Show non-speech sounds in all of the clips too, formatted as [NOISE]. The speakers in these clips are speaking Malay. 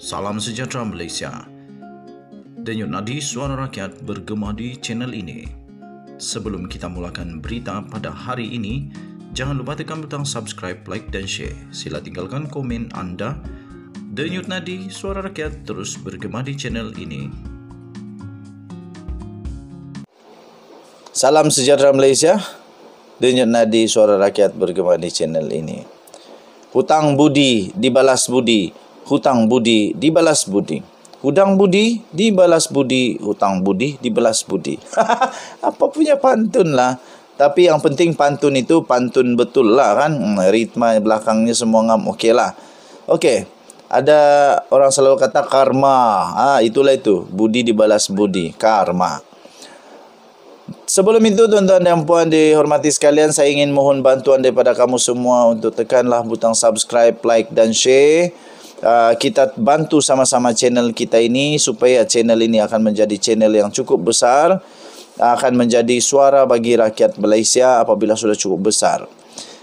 Salam sejahtera Malaysia. Denyut nadi suara rakyat bergema di channel ini. Sebelum kita mulakan berita pada hari ini, jangan lupa tekan butang subscribe, like dan share. Sila tinggalkan komen anda. Denyut nadi suara rakyat terus bergema di channel ini. Salam sejahtera Malaysia. Denyut nadi suara rakyat bergema di channel ini. Hutang budi dibalas budi hutang budi dibalas budi. Hutang budi dibalas budi, hutang budi dibalas budi. [LAUGHS] Apa punya pantun lah. Tapi yang penting pantun itu pantun betul lah kan. Hmm, Ritma belakangnya semua ngam okey lah. Okey. Ada orang selalu kata karma. Ah ha, itulah itu. Budi dibalas budi. Karma. Sebelum itu tuan-tuan dan puan dihormati sekalian saya ingin mohon bantuan daripada kamu semua untuk tekanlah butang subscribe, like dan share Ah, kita bantu sama-sama channel kita ini supaya channel ini akan menjadi channel yang cukup besar akan menjadi suara bagi rakyat Malaysia apabila sudah cukup besar.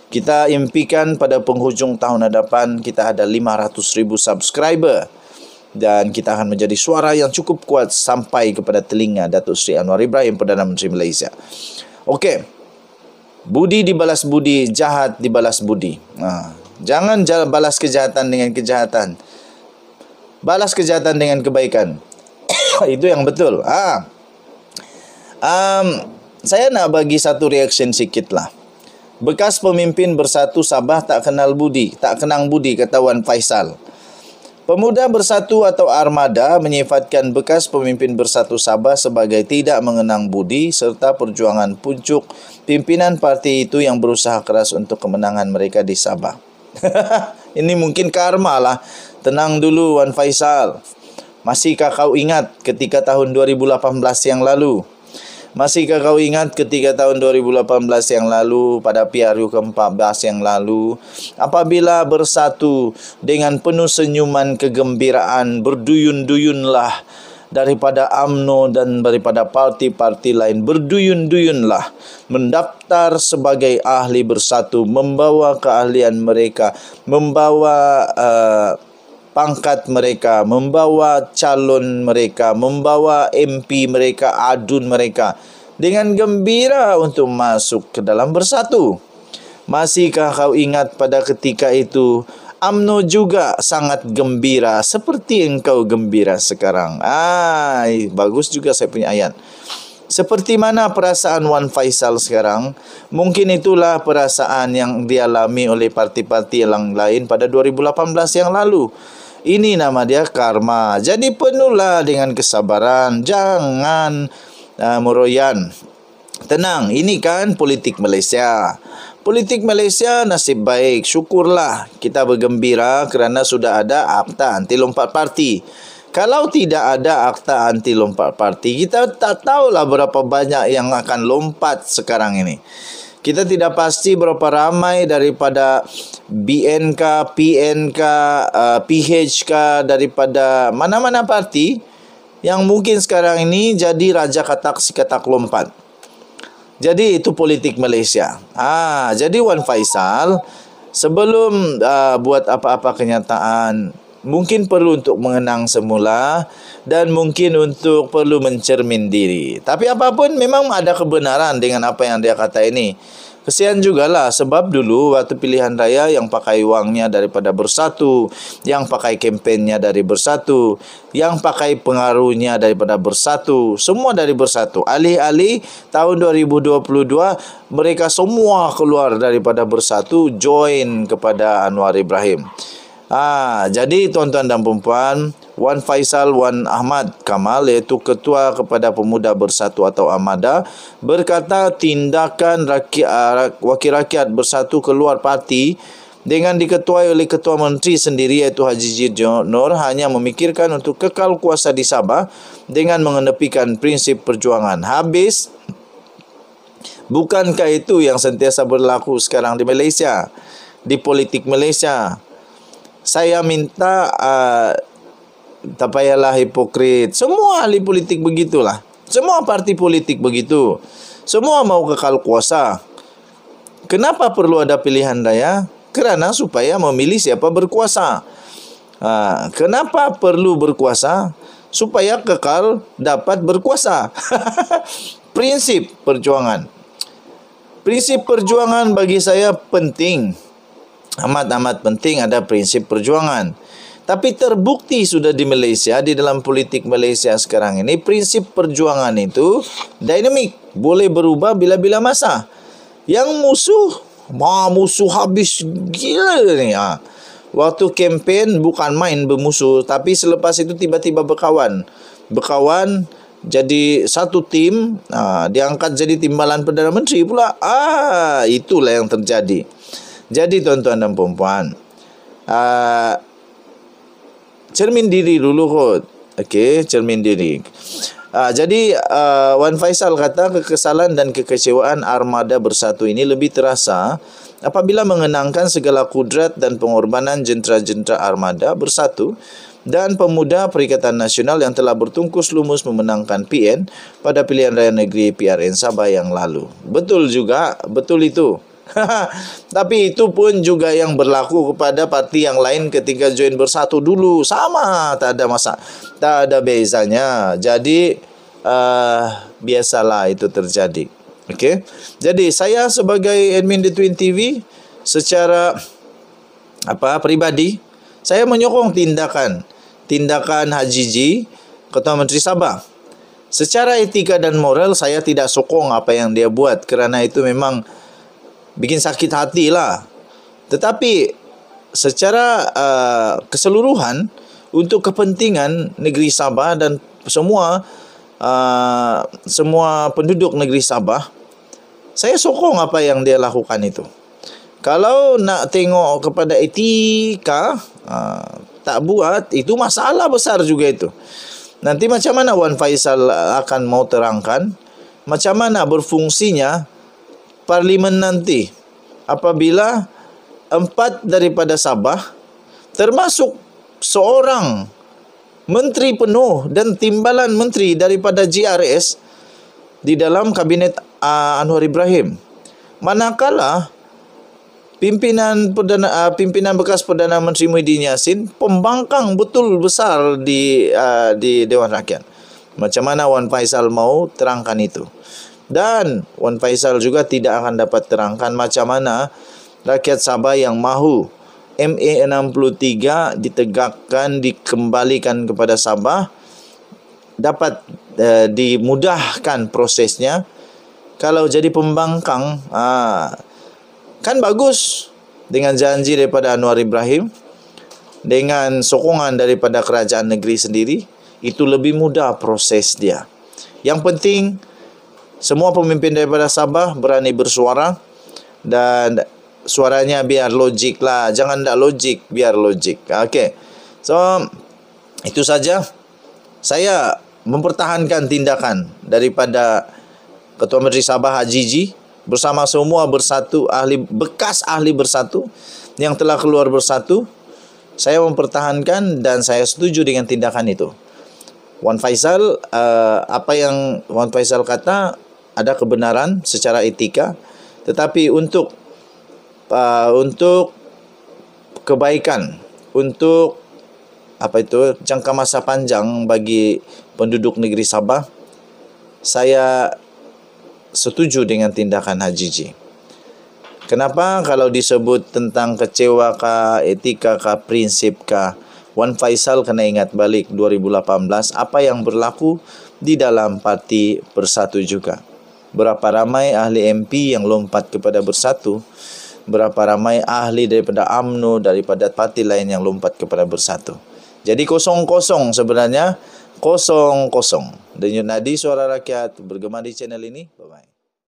Kita impikan pada penghujung tahun hadapan kita ada 500,000 subscriber dan kita akan menjadi suara yang cukup kuat sampai kepada telinga Datuk Seri Anwar Ibrahim Perdana Menteri Malaysia. Okey. Budi dibalas budi, jahat dibalas budi. Ha. Jangan balas kejahatan dengan kejahatan. Balas kejahatan dengan kebaikan. [COUGHS] Itu yang betul. Ah. Um, saya nak bagi satu reaksi sikit lah. Bekas pemimpin bersatu Sabah tak kenal budi, tak kenang budi kata Wan Faisal. Pemuda bersatu atau armada menyifatkan bekas pemimpin bersatu Sabah sebagai tidak mengenang budi serta perjuangan puncuk pimpinan parti itu yang berusaha keras untuk kemenangan mereka di Sabah. [LAUGHS] Ini mungkin karma lah. Tenang dulu Wan Faisal. Masihkah kau ingat ketika tahun 2018 yang lalu? Masihkah kau ingat ketika tahun 2018 yang lalu pada PRU ke-14 yang lalu apabila bersatu dengan penuh senyuman kegembiraan berduyun-duyunlah daripada AMNO dan daripada parti-parti lain berduyun-duyunlah mendaftar sebagai ahli bersatu membawa keahlian mereka membawa uh, pangkat mereka membawa calon mereka membawa MP mereka adun mereka dengan gembira untuk masuk ke dalam bersatu masihkah kau ingat pada ketika itu Amno juga sangat gembira seperti engkau gembira sekarang. Ah, bagus juga saya punya ayat. Seperti mana perasaan Wan Faisal sekarang? Mungkin itulah perasaan yang dialami oleh parti-parti yang lain pada 2018 yang lalu. Ini nama dia karma. Jadi penuhlah dengan kesabaran. Jangan uh, meroyan. Tenang, ini kan politik Malaysia. Politik Malaysia nasib baik. Syukurlah kita bergembira kerana sudah ada akta anti lompat parti. Kalau tidak ada akta anti lompat parti, kita tak tahulah berapa banyak yang akan lompat sekarang ini. Kita tidak pasti berapa ramai daripada BNK, PNK, uh, PHK daripada mana-mana parti yang mungkin sekarang ini jadi raja katak si katak lompat. Jadi itu politik Malaysia. Ah, jadi Wan Faisal sebelum uh, buat apa-apa kenyataan mungkin perlu untuk mengenang semula dan mungkin untuk perlu mencermin diri. Tapi apapun memang ada kebenaran dengan apa yang dia kata ini. Kesian juga lah sebab dulu waktu pilihan raya yang pakai uangnya daripada bersatu, yang pakai kempennya dari bersatu, yang pakai pengaruhnya daripada bersatu, semua dari bersatu. Alih-alih tahun 2022 mereka semua keluar daripada bersatu join kepada Anwar Ibrahim. Ah, jadi tuan-tuan dan puan Wan Faisal Wan Ahmad Kamal iaitu ketua kepada Pemuda Bersatu atau AMADA berkata tindakan rakyat, ah, wakil rakyat bersatu keluar parti dengan diketuai oleh Ketua Menteri sendiri iaitu Haji Jir Nur hanya memikirkan untuk kekal kuasa di Sabah dengan mengenepikan prinsip perjuangan. Habis Bukankah itu yang sentiasa berlaku sekarang di Malaysia? Di politik Malaysia. Saya minta uh, tak payahlah hipokrit. Semua ahli politik begitulah. Semua parti politik begitu. Semua mau kekal kuasa. Kenapa perlu ada pilihan raya? Kerana supaya memilih siapa berkuasa. Ha, kenapa perlu berkuasa? Supaya kekal dapat berkuasa. [LAUGHS] Prinsip perjuangan. Prinsip perjuangan bagi saya penting. Amat-amat penting ada prinsip Perjuangan. Tapi terbukti sudah di Malaysia di dalam politik Malaysia sekarang ini prinsip perjuangan itu dinamik, boleh berubah bila-bila masa. Yang musuh, mah musuh habis gila ni. Ha. Waktu kempen bukan main bermusuh, tapi selepas itu tiba-tiba berkawan. Berkawan jadi satu tim ah, diangkat jadi timbalan perdana menteri pula ah itulah yang terjadi jadi tuan-tuan dan puan-puan ha, cermin diri dulu kot. Okey, cermin diri. Uh, jadi uh, Wan Faisal kata kekesalan dan kekecewaan armada bersatu ini lebih terasa apabila mengenangkan segala kudrat dan pengorbanan jentera-jentera armada bersatu dan pemuda Perikatan Nasional yang telah bertungkus lumus memenangkan PN pada pilihan raya negeri PRN Sabah yang lalu. Betul juga, betul itu. [LAUGHS] Tapi itu pun juga yang berlaku kepada parti yang lain ketika join bersatu dulu sama, tak ada masa, tak ada bezanya. Jadi uh, biasalah itu terjadi. Oke. Jadi saya sebagai admin di Twin TV secara apa pribadi saya menyokong tindakan tindakan Haji Ketua Menteri Sabah Secara etika dan moral saya tidak sokong apa yang dia buat kerana itu memang bikin sakit hati lah. Tetapi secara uh, keseluruhan untuk kepentingan negeri Sabah dan semua uh, semua penduduk negeri Sabah, saya sokong apa yang dia lakukan itu. Kalau nak tengok kepada etika uh, tak buat itu masalah besar juga itu. Nanti macam mana Wan Faisal akan mau terangkan macam mana berfungsinya parlimen nanti apabila empat daripada Sabah termasuk seorang menteri penuh dan timbalan menteri daripada GRS di dalam kabinet ah, Anwar Ibrahim manakala pimpinan perdana ah, pimpinan bekas perdana menteri Muhyiddin Yassin pembangkang betul besar di ah, di Dewan Rakyat macam mana Wan Faisal mau terangkan itu dan Wan Faisal juga tidak akan dapat terangkan macam mana rakyat Sabah yang mahu MA63 ditegakkan dikembalikan kepada Sabah dapat eh, dimudahkan prosesnya kalau jadi pembangkang ah, kan bagus dengan janji daripada Anwar Ibrahim dengan sokongan daripada kerajaan negeri sendiri itu lebih mudah proses dia yang penting Semua pemimpin daripada Sabah berani bersuara dan suaranya biar logik lah. Jangan tak logik, biar logik. Okey. So, itu saja. Saya mempertahankan tindakan daripada Ketua Menteri Sabah Hajiji bersama semua bersatu ahli bekas ahli bersatu yang telah keluar bersatu saya mempertahankan dan saya setuju dengan tindakan itu. Wan Faisal uh, apa yang Wan Faisal kata ada kebenaran secara etika tetapi untuk uh, untuk kebaikan untuk apa itu jangka masa panjang bagi penduduk negeri Sabah saya setuju dengan tindakan Haji HGG kenapa kalau disebut tentang kecewa ka, etika ka, prinsip ka, Wan Faisal kena ingat balik 2018 apa yang berlaku di dalam parti bersatu juga berapa ramai ahli MP yang lompat kepada bersatu berapa ramai ahli daripada AMNO daripada parti lain yang lompat kepada bersatu jadi kosong-kosong sebenarnya kosong-kosong dan nadi suara rakyat bergema di channel ini bye-bye